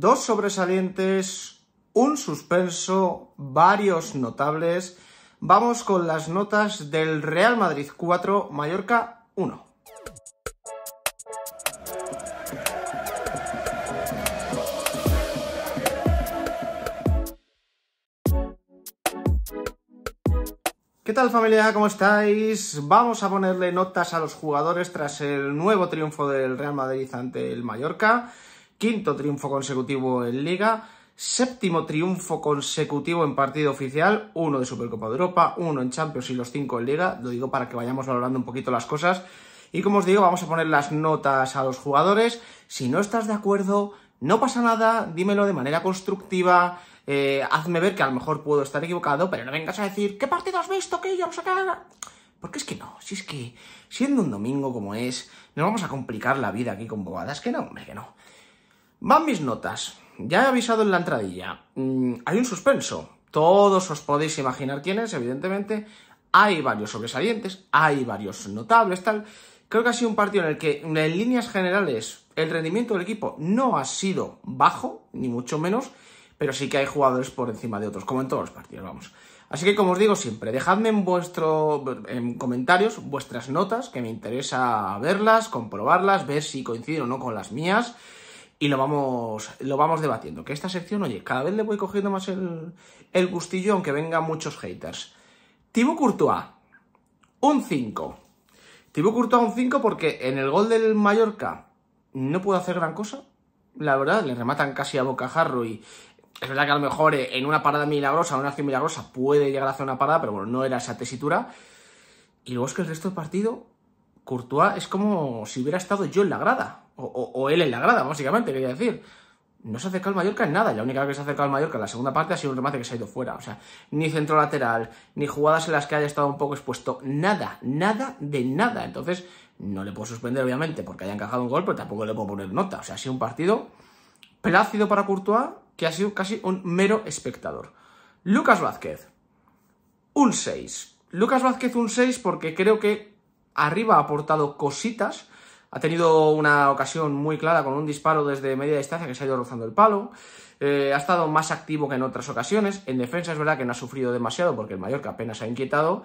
dos sobresalientes, un suspenso, varios notables. Vamos con las notas del Real Madrid 4, Mallorca 1. ¿Qué tal familia? ¿Cómo estáis? Vamos a ponerle notas a los jugadores tras el nuevo triunfo del Real Madrid ante el Mallorca quinto triunfo consecutivo en Liga, séptimo triunfo consecutivo en partido oficial, uno de Supercopa de Europa, uno en Champions y los cinco en Liga. Lo digo para que vayamos valorando un poquito las cosas. Y como os digo, vamos a poner las notas a los jugadores. Si no estás de acuerdo, no pasa nada, dímelo de manera constructiva, eh, hazme ver que a lo mejor puedo estar equivocado, pero no vengas a decir, ¿qué partido has visto? que yo no Porque es que no, si es que siendo un domingo como es, no vamos a complicar la vida aquí con bobadas, que no, hombre, que no. Van mis notas. Ya he avisado en la entradilla. Mm, hay un suspenso. Todos os podéis imaginar quién es, evidentemente. Hay varios sobresalientes, hay varios notables, tal. Creo que ha sido un partido en el que, en líneas generales, el rendimiento del equipo no ha sido bajo, ni mucho menos, pero sí que hay jugadores por encima de otros, como en todos los partidos, vamos. Así que, como os digo siempre, dejadme en vuestro, en comentarios vuestras notas, que me interesa verlas, comprobarlas, ver si coinciden o no con las mías y lo vamos, lo vamos debatiendo. Que esta sección, oye, cada vez le voy cogiendo más el, gustillo, aunque vengan muchos haters. Thibaut Courtois, un 5. Thibaut Courtois un 5 porque en el gol del Mallorca no puedo hacer gran cosa. La verdad, le rematan casi a bocajarro y es verdad que a lo mejor eh, en una parada milagrosa, una acción milagrosa, puede llegar a hacer una parada, pero bueno, no era esa tesitura. Y luego es que el resto del partido, Courtois es como si hubiera estado yo en la grada. O, él en la grada, básicamente, quería decir. No se acercado al Mallorca en nada. La única que se acercado al Mallorca en la segunda parte ha sido un remate que se ha ido fuera. O sea, ni centro lateral, ni jugadas en las que haya estado un poco expuesto. Nada, nada de nada. Entonces, no le puedo suspender, obviamente, porque haya encajado un gol, pero tampoco le puedo poner nota. O sea, ha sido un partido plácido para Courtois, que ha sido casi un mero espectador. Lucas Vázquez, un 6. Lucas Vázquez un 6 porque creo que arriba ha aportado cositas ha tenido una ocasión muy clara con un disparo desde media distancia que se ha ido rozando el palo. Eh, ha estado más activo que en otras ocasiones. En defensa es verdad que no ha sufrido demasiado porque el Mallorca apenas ha inquietado.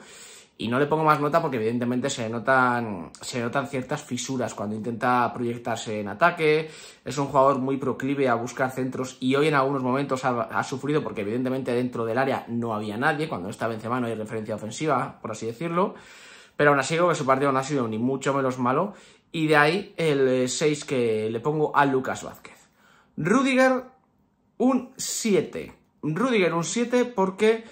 Y no le pongo más nota porque evidentemente se notan, ciertas fisuras cuando intenta proyectarse en ataque. Es un jugador muy proclive a buscar centros y hoy en algunos momentos ha, ha sufrido porque evidentemente dentro del área no había nadie. Cuando está Benzema no hay referencia ofensiva, por así decirlo. Pero aún así creo que su partido no ha sido ni mucho menos malo y de ahí el 6 eh, que le pongo a Lucas Vázquez. Rudiger un 7. Rudiger un 7 porque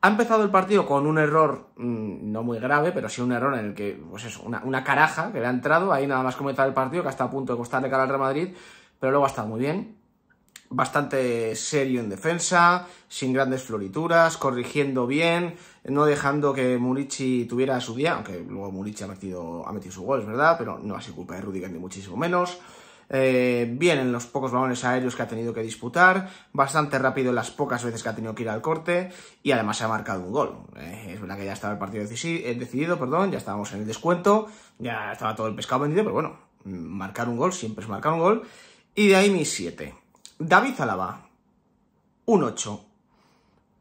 ha empezado el partido con un error mm, no muy grave, pero sí un error en el que, pues eso, una, caraja que le ha entrado, ahí nada más comenzar el partido, que hasta a punto de costarle cara al Real Madrid, pero luego ha estado muy bien bastante serio en defensa, sin grandes florituras, corrigiendo bien, no dejando que Murici tuviera su día, aunque luego Murici ha metido, su gol, es verdad, pero no ha sido culpa de Rudiger ni muchísimo menos. Eh, bien en los pocos balones aéreos que ha tenido que disputar, bastante rápido en las pocas veces que ha tenido que ir al corte y además se ha marcado un gol. Eh, es verdad que ya estaba el partido eh, decidido, perdón, ya estábamos en el descuento, ya estaba todo el pescado vendido, pero bueno, marcar un gol siempre es marcar un gol. Y de ahí mis 7. David Alaba, un 8.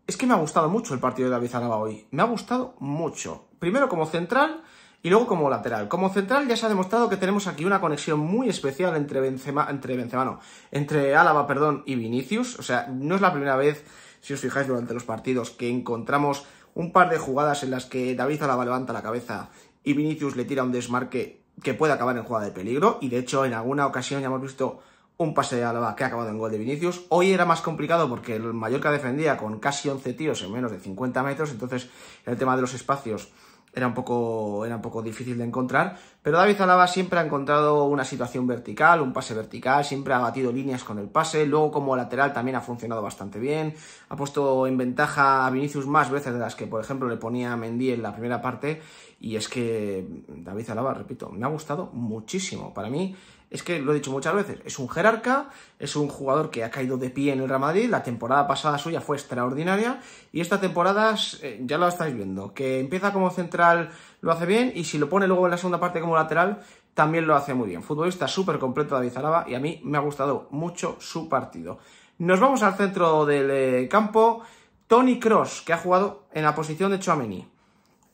Es que me ha gustado mucho el partido de David Alaba hoy. Me ha gustado mucho. Primero como central y luego como lateral. Como central ya se ha demostrado que tenemos aquí una conexión muy especial entre Benzema, entre Benzema, entre Álava, perdón, y Vinicius. O sea, no es la primera vez, si os fijáis durante los partidos, que encontramos un par de jugadas en las que David Alaba levanta la cabeza y Vinicius le tira un desmarque que puede acabar en jugada de peligro. Y de hecho, en alguna ocasión ya hemos visto un pase de Alaba que ha acabado en gol de Vinicius. Hoy era más complicado porque el Mallorca defendía con casi 11 tiros en menos de 50 metros, entonces el tema de los espacios era un poco, era un poco difícil de encontrar, pero David Alaba siempre ha encontrado una situación vertical, un pase vertical, siempre ha batido líneas con el pase, luego como lateral también ha funcionado bastante bien, ha puesto en ventaja a Vinicius más veces de las que, por ejemplo, le ponía a Mendy en la primera parte, y es que David Alaba, repito, me ha gustado muchísimo. Para mí es que lo he dicho muchas veces, es un jerarca, es un jugador que ha caído de pie en el Real Madrid, la temporada pasada suya fue extraordinaria y esta temporada eh, ya lo estáis viendo, que empieza como central lo hace bien y si lo pone luego en la segunda parte como lateral también lo hace muy bien. Futbolista súper completo David Alaba y a mí me ha gustado mucho su partido. Nos vamos al centro del eh, campo, Tony Cross, que ha jugado en la posición de Chouameni,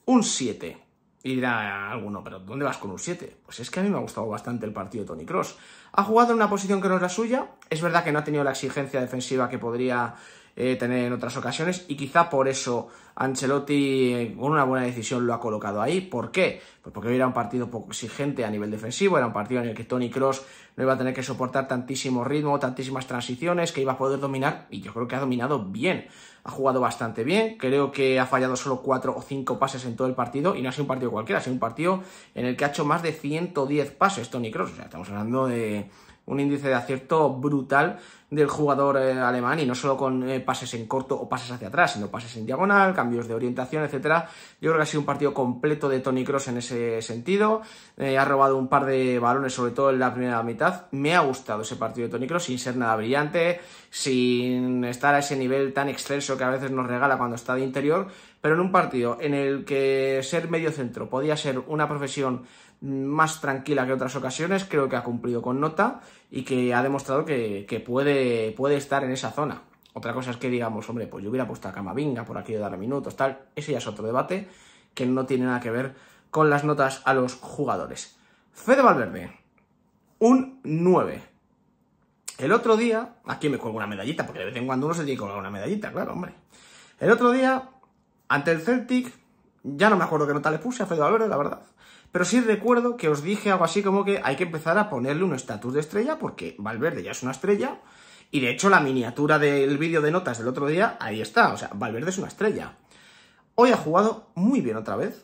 un 7 y dirá alguno, pero ¿dónde vas con un 7? Pues es que a mí me ha gustado bastante el partido de Tony Cross. Ha jugado en una posición que no es la suya. Es verdad que no ha tenido la exigencia defensiva que podría eh, tener en otras ocasiones y quizá por eso Ancelotti eh, con una buena decisión lo ha colocado ahí. ¿Por qué? Pues porque era un partido poco exigente a nivel defensivo, era un partido en el que Tony Cross no iba a tener que soportar tantísimo ritmo, tantísimas transiciones, que iba a poder dominar y yo creo que ha dominado bien. Ha jugado bastante bien, creo que ha fallado solo 4 o 5 pases en todo el partido y no ha sido un partido cualquiera, ha sido un partido en el que ha hecho más de 110 pases Tony Cross. O sea, estamos hablando de un índice de acierto brutal del jugador eh, alemán y no solo con eh, pases en corto o pases hacia atrás, sino pases en diagonal, cambios de orientación, etcétera. Yo creo que ha sido un partido completo de Tony Cross en ese sentido. Eh, ha robado un par de balones, sobre todo en la primera mitad. Me ha gustado ese partido de Tony Cross sin ser nada brillante, sin estar a ese nivel tan extenso que a veces nos regala cuando está de interior, pero en un partido en el que ser medio centro podía ser una profesión más tranquila que otras ocasiones, creo que ha cumplido con nota y que ha demostrado que, puede, puede estar en esa zona. Otra cosa es que digamos, hombre, pues yo hubiera puesto a Camavinga por aquí de dar minutos, tal. Ese ya es otro debate que no tiene nada que ver con las notas a los jugadores. Fede Valverde, un 9. El otro día, aquí me cuelgo una medallita, porque de vez en cuando uno se tiene que colgar una medallita, claro, hombre. El otro día ante el Celtic, ya no me acuerdo qué nota le puse a Fede Valverde, la verdad. Pero sí recuerdo que os dije algo así como que hay que empezar a ponerle un estatus de estrella porque Valverde ya es una estrella. Y de hecho la miniatura del vídeo de notas del otro día, ahí está. O sea, Valverde es una estrella. Hoy ha jugado muy bien otra vez.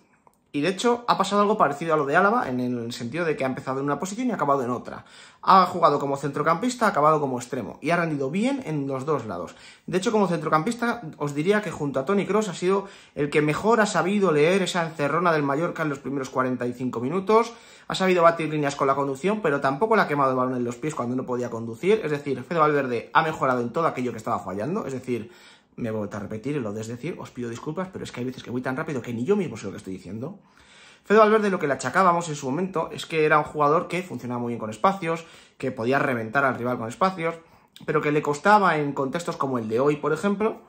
Y de hecho ha pasado algo parecido a lo de Álava en el sentido de que ha empezado en una posición y ha acabado en otra. Ha jugado como centrocampista, ha acabado como extremo y ha rendido bien en los dos lados. De hecho como centrocampista os diría que junto a Tony Cross ha sido el que mejor ha sabido leer esa encerrona del Mallorca en los primeros 45 minutos. Ha sabido batir líneas con la conducción, pero tampoco le ha quemado el balón en los pies cuando no podía conducir. Es decir, Fede Valverde ha mejorado en todo aquello que estaba fallando. Es decir, me voy a repetir y lo decir, os pido disculpas, pero es que hay veces que voy tan rápido que ni yo mismo sé lo que estoy diciendo. Fede Valverde lo que le achacábamos en su momento es que era un jugador que funcionaba muy bien con espacios, que podía reventar al rival con espacios, pero que le costaba en contextos como el de hoy, por ejemplo,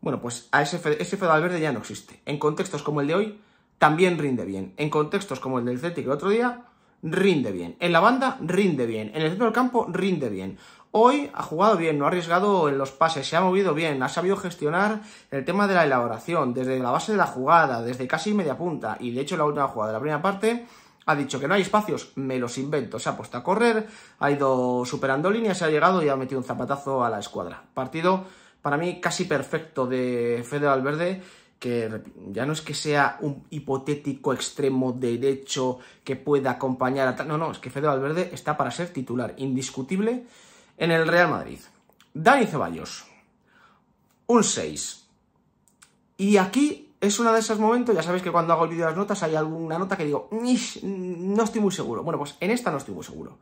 bueno, pues a ese, ese Fede Valverde ya no existe. En contextos como el de hoy, también rinde bien. En contextos como el del Celtic el otro día, rinde bien. En la banda, rinde bien. En el centro del campo, rinde bien. Hoy ha jugado bien, no ha arriesgado en los pases, se ha movido bien, ha sabido gestionar el tema de la elaboración, desde la base de la jugada, desde casi media punta, y de hecho la última jugada de la primera parte ha dicho que no hay espacios, me los invento, se ha puesto a correr, ha ido superando líneas, se ha llegado y ha metido un zapatazo a la escuadra. Partido para mí casi perfecto de Fede Verde que ya no es que sea un hipotético extremo derecho que pueda acompañar a... No, no, es que Fede Verde está para ser titular indiscutible en el Real Madrid, Dani Ceballos, un 6. Y aquí es uno de esos momentos, ya sabéis que cuando hago el vídeo de las notas hay alguna nota que digo, no estoy muy seguro. Bueno, pues en esta no estoy muy seguro.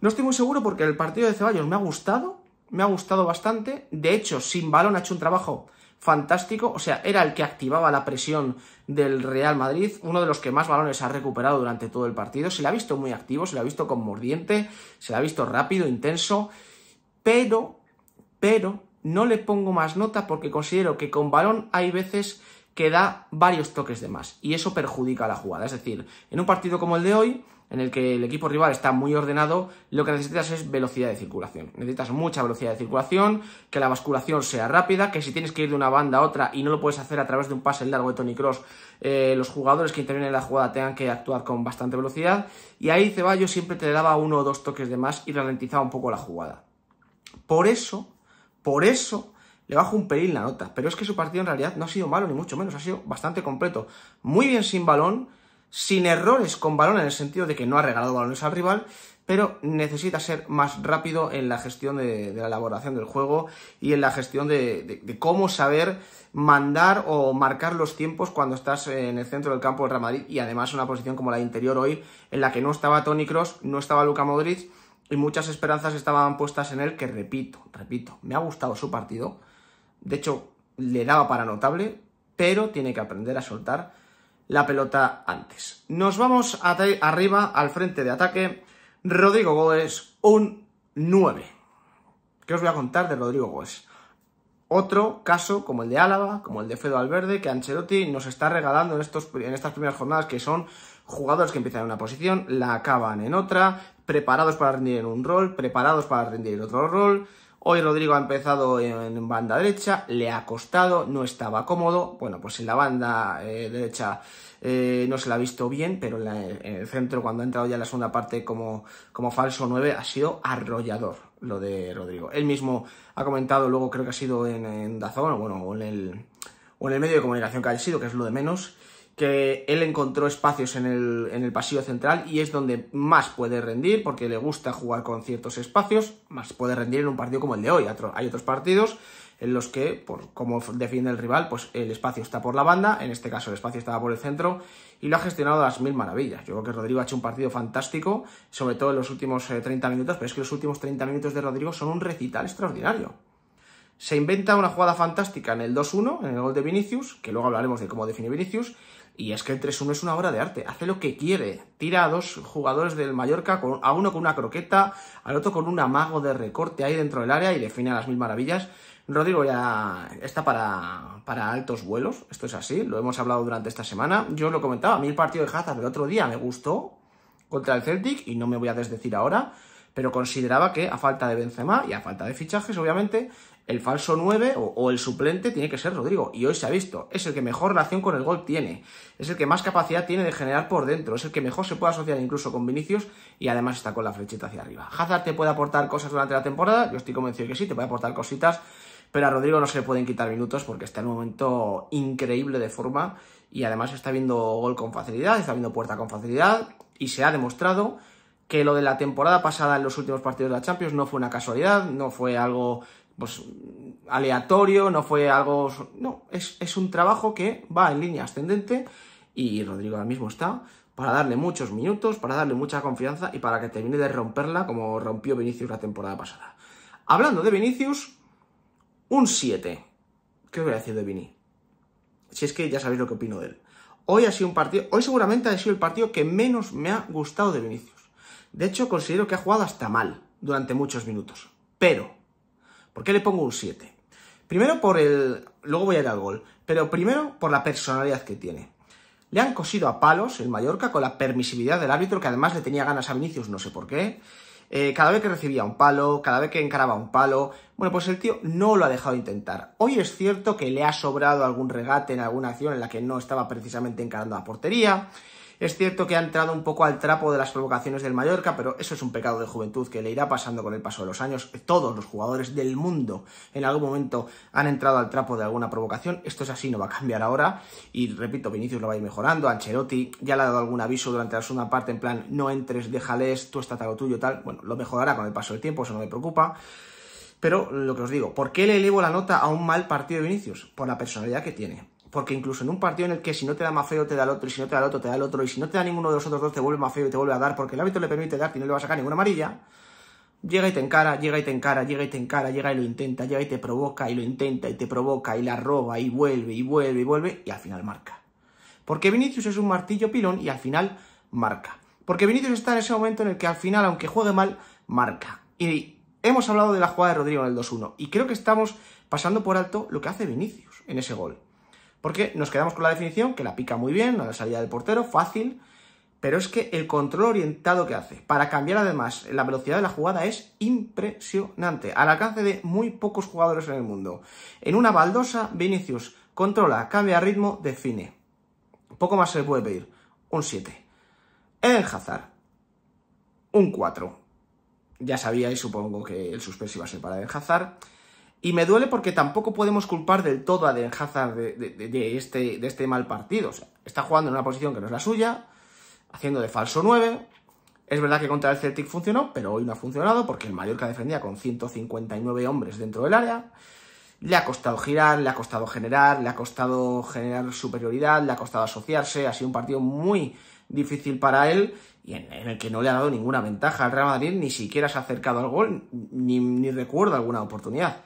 No estoy muy seguro porque el partido de Ceballos me ha gustado, me ha gustado bastante. De hecho, sin balón ha hecho un trabajo fantástico, o sea, era el que activaba la presión del Real Madrid, uno de los que más balones ha recuperado durante todo el partido, se le ha visto muy activo, se le ha visto mordiente, se le ha visto rápido, intenso, pero, pero, no le pongo más nota porque considero que con balón hay veces que da varios toques de más y eso perjudica la jugada, es decir, en un partido como el de hoy, en el que el equipo rival está muy ordenado, lo que necesitas es velocidad de circulación. Necesitas mucha velocidad de circulación, que la basculación sea rápida, que si tienes que ir de una banda a otra y no lo puedes hacer a través de un pase largo de Tony Cross, eh, los jugadores que intervienen en la jugada tengan que actuar con bastante velocidad. Y ahí Ceballos siempre te daba uno o dos toques de más y ralentizaba un poco la jugada. Por eso, por eso le bajo un pelín la nota. Pero es que su partido en realidad no ha sido malo, ni mucho menos, ha sido bastante completo. Muy bien sin balón sin errores con balón en el sentido de que no ha regalado balones al rival, pero necesita ser más rápido en la gestión de, la elaboración del juego y en la gestión de, cómo saber mandar o marcar los tiempos cuando estás en el centro del campo de Real Madrid y además una posición como la de interior hoy en la que no estaba Tony Cross, no estaba Luca Modric y muchas esperanzas estaban puestas en él que repito, repito, me ha gustado su partido, de hecho le daba para notable, pero tiene que aprender a soltar la pelota antes. Nos vamos arriba al frente de ataque. Rodrigo Goes, un 9. ¿Qué os voy a contar de Rodrigo Goes? Otro caso como el de Álava, como el de Fedo Alverde, que Ancelotti nos está regalando en, en estas primeras jornadas, que son jugadores que empiezan en una posición, la acaban en otra, preparados para rendir en un rol, preparados para rendir en otro rol. Hoy Rodrigo ha empezado en banda derecha, le ha costado, no estaba cómodo. Bueno, pues en la banda eh, derecha eh, no se la ha visto bien, pero en, el centro, cuando ha entrado ya en la segunda parte como, como falso 9, ha sido arrollador lo de Rodrigo. Él mismo ha comentado, luego creo que ha sido en, en Dazón, bueno, o en el, en el medio de comunicación que ha sido, que es lo de menos, que él encontró espacios en el, en el, pasillo central y es donde más puede rendir, porque le gusta jugar con ciertos espacios, más puede rendir en un partido como el de hoy. Hay otros partidos en los que, por cómo defiende el rival, pues el espacio está por la banda, en este caso el espacio estaba por el centro, y lo ha gestionado a las mil maravillas. Yo creo que Rodrigo ha hecho un partido fantástico, sobre todo en los últimos 30 eh, minutos, pero es que los últimos 30 minutos de Rodrigo son un recital extraordinario se inventa una jugada fantástica en el 2-1, en el gol de Vinicius, que luego hablaremos de cómo define Vinicius, y es que el 3-1 es una obra de arte, hace lo que quiere, tira a dos jugadores del Mallorca, a uno con una croqueta, al otro con un amago de recorte ahí dentro del área y define a las mil maravillas. Rodrigo ya está para, altos vuelos, esto es así, lo hemos hablado durante esta semana. Yo os lo comentaba, a mí partido de Hazard el otro día me gustó contra el Celtic y no me voy a desdecir ahora, pero consideraba que a falta de Benzema y a falta de fichajes, obviamente, el falso 9 o, o, el suplente tiene que ser Rodrigo. Y hoy se ha visto. Es el que mejor relación con el gol tiene. Es el que más capacidad tiene de generar por dentro. Es el que mejor se puede asociar incluso con Vinicius. Y además está con la flechita hacia arriba. Hazard te puede aportar cosas durante la temporada. Yo estoy convencido que sí, te puede aportar cositas. Pero a Rodrigo no se le pueden quitar minutos porque está en un momento increíble de forma. Y además está viendo gol con facilidad, está viendo puerta con facilidad. Y se ha demostrado que lo de la temporada pasada en los últimos partidos de la Champions no fue una casualidad, no fue algo pues, aleatorio, no fue algo... No, es, un trabajo que va en línea ascendente y Rodrigo ahora mismo está para darle muchos minutos, para darle mucha confianza y para que termine de romperla como rompió Vinicius la temporada pasada. Hablando de Vinicius, un 7. ¿Qué voy a decir de Vini? Si es que ya sabéis lo que opino de él. Hoy ha sido un partido, hoy seguramente ha sido el partido que menos me ha gustado de Vinicius. De hecho, considero que ha jugado hasta mal durante muchos minutos. Pero, ¿por qué le pongo un 7? Primero por el... Luego voy a ir al gol. Pero primero por la personalidad que tiene. Le han cosido a palos el Mallorca con la permisividad del árbitro, que además le tenía ganas a Vinicius, no sé por qué. Eh, cada vez que recibía un palo, cada vez que encaraba un palo. Bueno, pues el tío no lo ha dejado intentar. Hoy es cierto que le ha sobrado algún regate en alguna acción en la que no estaba precisamente encarando la portería. Es cierto que ha entrado un poco al trapo de las provocaciones del Mallorca, pero eso es un pecado de juventud que le irá pasando con el paso de los años. Todos los jugadores del mundo en algún momento han entrado al trapo de alguna provocación. Esto es así, no va a cambiar ahora. Y repito, Vinicius lo va a ir mejorando. Ancherotti ya le ha dado algún aviso durante la segunda parte, en plan, no entres, déjales, tú estás a lo tuyo, tal. Bueno, lo mejorará con el paso del tiempo, eso no me preocupa. Pero lo que os digo, ¿por qué le elevo la nota a un mal partido de Vinicius? Por la personalidad que tiene porque incluso en un partido en el que si no te da más feo te da el otro, y si no te da el otro te da el otro, y si no te da ninguno de los otros dos te vuelve más feo y te vuelve a dar porque el hábito le permite dar y no le va a sacar ninguna amarilla, llega y te encara, llega y te encara, llega y te encara, llega y lo intenta, llega y te provoca y lo intenta y te provoca y la roba y vuelve y vuelve y vuelve y al final marca. Porque Vinicius es un martillo pilón y al final marca. Porque Vinicius está en ese momento en el que al final, aunque juegue mal, marca. Y hemos hablado de la jugada de Rodrigo en el 2-1 y creo que estamos pasando por alto lo que hace Vinicius en ese gol. Porque nos quedamos con la definición, que la pica muy bien, a la salida del portero, fácil, pero es que el control orientado que hace, para cambiar además la velocidad de la jugada, es impresionante, al alcance de muy pocos jugadores en el mundo. En una baldosa, Vinicius controla, cambia ritmo, define. Poco más se puede pedir, un 7. el Hazard, un 4. Ya sabíais, supongo, que el suspense iba a ser para el Hazard. Y me duele porque tampoco podemos culpar del todo a Den de, este, de este mal partido. está jugando en una posición que no es la suya, haciendo de falso 9. Es verdad que contra el Celtic funcionó, pero hoy no ha funcionado porque el Mallorca defendía con 159 hombres dentro del área. Le ha costado girar, le ha costado generar, le ha costado generar superioridad, le ha costado asociarse. Ha sido un partido muy difícil para él y en, el que no le ha dado ninguna ventaja al Real Madrid, ni siquiera se ha acercado al gol, ni, ni recuerda alguna oportunidad.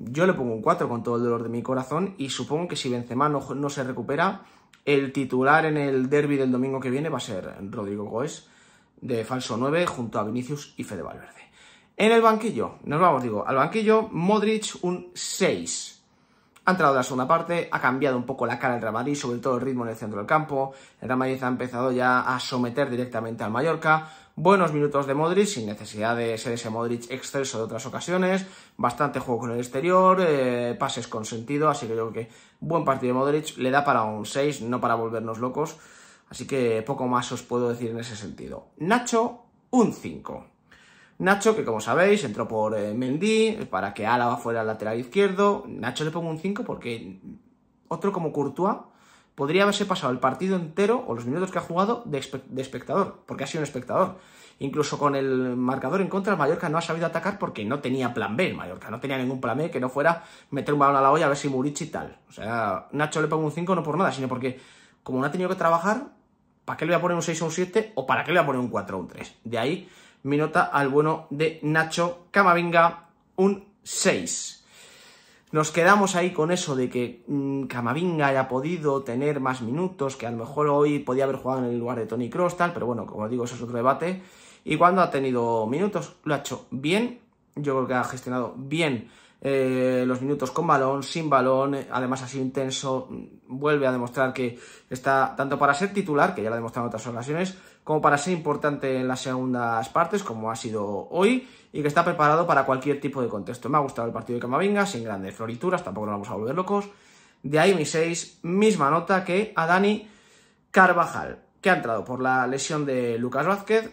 Yo le pongo un 4 con todo el dolor de mi corazón y supongo que si Benzema no, no se recupera, el titular en el derby del domingo que viene va a ser Rodrigo Goes de falso 9 junto a Vinicius y Fede Valverde. En el banquillo, nos vamos, digo, al banquillo Modric un 6. Ha entrado la segunda parte, ha cambiado un poco la cara del Real Madrid, sobre todo el ritmo en el centro del campo. El Real ha empezado ya a someter directamente al Mallorca. Buenos minutos de Modric, sin necesidad de ser ese Modric exceso de otras ocasiones. Bastante juego con el exterior, eh, pases con sentido, así que yo creo que buen partido de Modric. Le da para un 6, no para volvernos locos. Así que poco más os puedo decir en ese sentido. Nacho, un 5. Nacho, que como sabéis, entró por mendí eh, Mendy para que Álava fuera al lateral izquierdo. Nacho le pongo un 5 porque otro como Courtois podría haberse pasado el partido entero o los minutos que ha jugado de, espectador, porque ha sido un espectador. Incluso con el marcador en contra, el Mallorca no ha sabido atacar porque no tenía plan B el Mallorca, no tenía ningún plan B que no fuera meter un balón a la olla a ver si Murichi y tal. O sea, Nacho le pongo un 5 no por nada, sino porque como no ha tenido que trabajar, ¿para qué le voy a poner un 6 o un 7 o para qué le voy a poner un 4 o un 3? De ahí mi nota al bueno de Nacho Camavinga, un 6. Nos quedamos ahí con eso de que mm, Camavinga haya podido tener más minutos, que a lo mejor hoy podía haber jugado en el lugar de Tony Cross, tal, pero bueno, como digo, eso es otro debate. Y cuando ha tenido minutos, lo ha hecho bien. Yo creo que ha gestionado bien eh, los minutos con balón, sin balón, además ha sido intenso, mm, vuelve a demostrar que está tanto para ser titular, que ya lo ha demostrado en otras ocasiones, como para ser importante en las segundas partes, como ha sido hoy, y que está preparado para cualquier tipo de contexto. Me ha gustado el partido de Camavinga, sin grandes florituras, tampoco nos vamos a volver locos. De ahí mi 6, misma nota que a Dani Carvajal, que ha entrado por la lesión de Lucas Vázquez,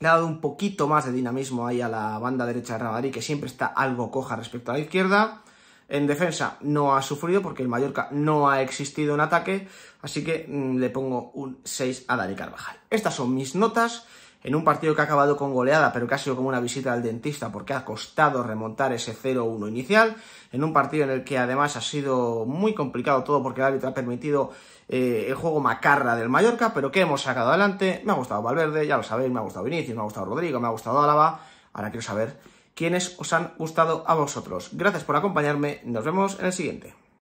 le ha dado un poquito más de dinamismo ahí a la banda derecha de y que siempre está algo coja respecto a la izquierda. En defensa no ha sufrido porque el Mallorca no ha existido en ataque, así que mm, le pongo un 6 a Dani Carvajal. Estas son mis notas en un partido que ha acabado con goleada, pero que ha sido como una visita al dentista porque ha costado remontar ese 0-1 inicial, en un partido en el que además ha sido muy complicado todo porque el árbitro ha permitido eh, el juego macarra del Mallorca, pero que hemos sacado adelante, me ha gustado Valverde, ya lo sabéis, me ha gustado Vinicius, me ha gustado Rodrigo, me ha gustado Álava, ahora quiero saber quienes os han gustado a vosotros. Gracias por acompañarme, nos vemos en el siguiente.